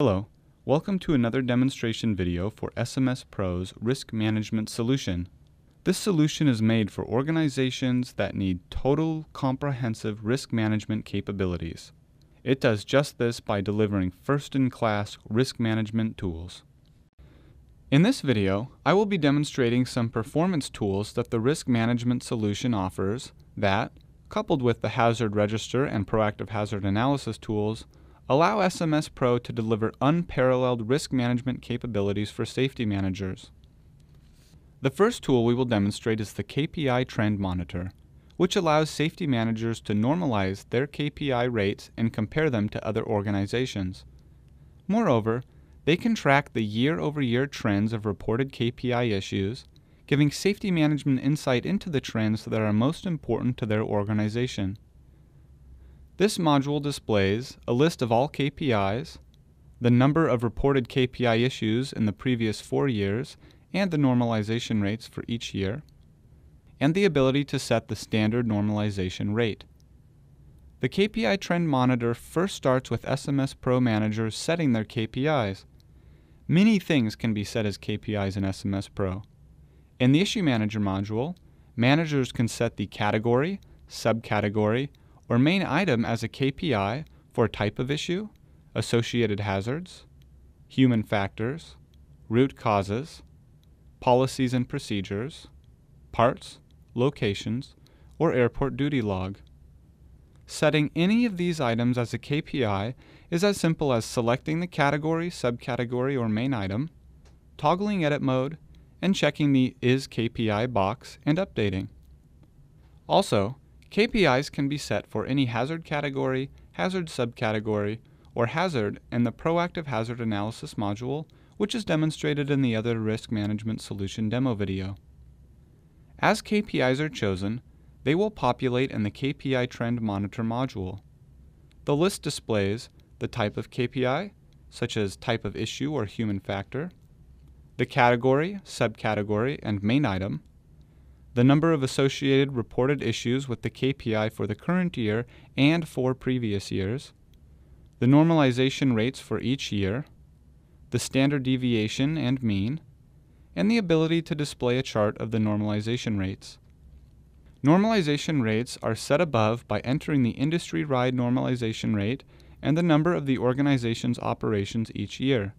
Hello, welcome to another demonstration video for SMS Pro's Risk Management Solution. This solution is made for organizations that need total comprehensive risk management capabilities. It does just this by delivering first-in-class risk management tools. In this video, I will be demonstrating some performance tools that the risk management solution offers that, coupled with the hazard register and proactive hazard analysis tools, allow SMS Pro to deliver unparalleled risk management capabilities for safety managers. The first tool we will demonstrate is the KPI Trend Monitor, which allows safety managers to normalize their KPI rates and compare them to other organizations. Moreover, they can track the year-over-year trends of reported KPI issues, giving safety management insight into the trends that are most important to their organization. This module displays a list of all KPIs, the number of reported KPI issues in the previous four years and the normalization rates for each year, and the ability to set the standard normalization rate. The KPI Trend Monitor first starts with SMS Pro managers setting their KPIs. Many things can be set as KPIs in SMS Pro. In the Issue Manager module, managers can set the category, subcategory, or main item as a KPI for type of issue, associated hazards, human factors, root causes, policies and procedures, parts, locations, or airport duty log. Setting any of these items as a KPI is as simple as selecting the category, subcategory, or main item, toggling edit mode, and checking the Is KPI box and updating. Also, KPIs can be set for any hazard category, hazard subcategory, or hazard in the Proactive Hazard Analysis module, which is demonstrated in the other risk management solution demo video. As KPIs are chosen, they will populate in the KPI Trend Monitor module. The list displays the type of KPI, such as type of issue or human factor, the category, subcategory, and main item, the number of associated reported issues with the KPI for the current year and for previous years, the normalization rates for each year, the standard deviation and mean, and the ability to display a chart of the normalization rates. Normalization rates are set above by entering the industry-wide normalization rate and the number of the organization's operations each year.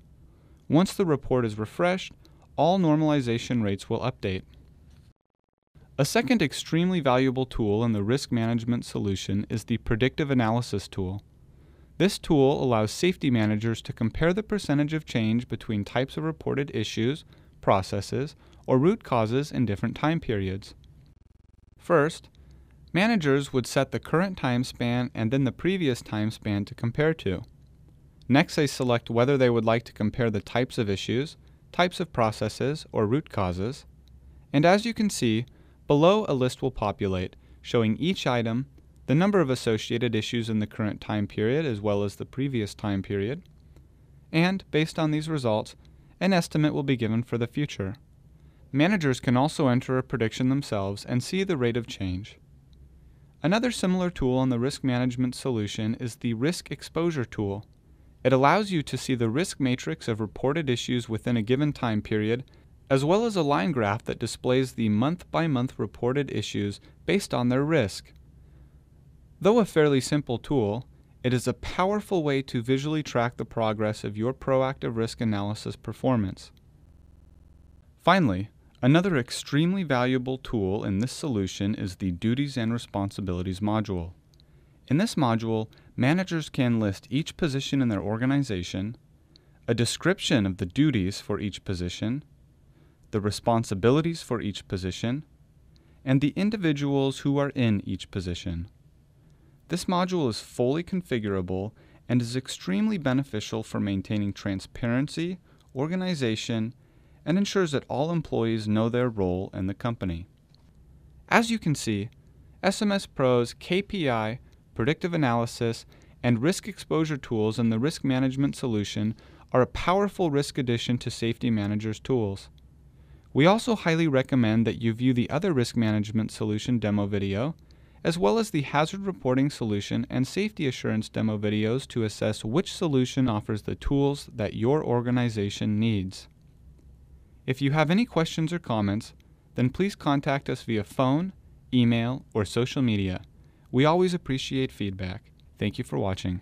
Once the report is refreshed, all normalization rates will update. A second extremely valuable tool in the risk management solution is the predictive analysis tool. This tool allows safety managers to compare the percentage of change between types of reported issues, processes, or root causes in different time periods. First, managers would set the current time span and then the previous time span to compare to. Next, they select whether they would like to compare the types of issues, types of processes, or root causes. And as you can see, Below, a list will populate, showing each item, the number of associated issues in the current time period as well as the previous time period, and, based on these results, an estimate will be given for the future. Managers can also enter a prediction themselves and see the rate of change. Another similar tool in the risk management solution is the risk exposure tool. It allows you to see the risk matrix of reported issues within a given time period as well as a line graph that displays the month-by-month reported issues based on their risk. Though a fairly simple tool, it is a powerful way to visually track the progress of your proactive risk analysis performance. Finally, another extremely valuable tool in this solution is the Duties and Responsibilities module. In this module, managers can list each position in their organization, a description of the duties for each position, the responsibilities for each position, and the individuals who are in each position. This module is fully configurable and is extremely beneficial for maintaining transparency, organization, and ensures that all employees know their role in the company. As you can see, SMS Pro's KPI, predictive analysis, and risk exposure tools in the risk management solution are a powerful risk addition to Safety Manager's tools. We also highly recommend that you view the other risk management solution demo video, as well as the hazard reporting solution and safety assurance demo videos to assess which solution offers the tools that your organization needs. If you have any questions or comments, then please contact us via phone, email, or social media. We always appreciate feedback. Thank you for watching.